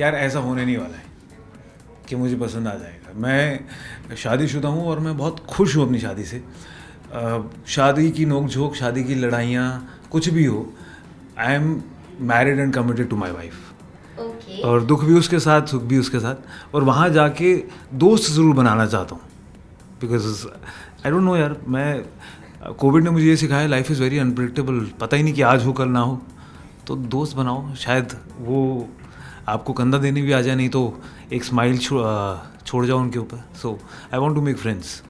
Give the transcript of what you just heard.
यार ऐसा होने नहीं वाला है कि मुझे पसंद आ जाएगा मैं शादीशुदा हूँ और मैं बहुत खुश हूँ अपनी शादी से शादी की नोक झोंक शादी की लड़ाइयाँ कुछ भी हो I am married and committed to my wife और दुख भी उसके साथ सुख भी उसके साथ और वहाँ जाके दोस्त ज़रूर बनाना चाहता हूँ बिकॉज आई डोंट नो यार मैं कोविड ने मुझे ये सिखाया लाइफ इज़ वेरी अनप्रडिक्टेबल पता ही नहीं कि आज हो कल ना हो तो दोस्त बनाओ शायद वो आपको कंधा देने भी आ जाए नहीं तो एक स्माइल छो, छोड़ जाओ उनके ऊपर so I want to make friends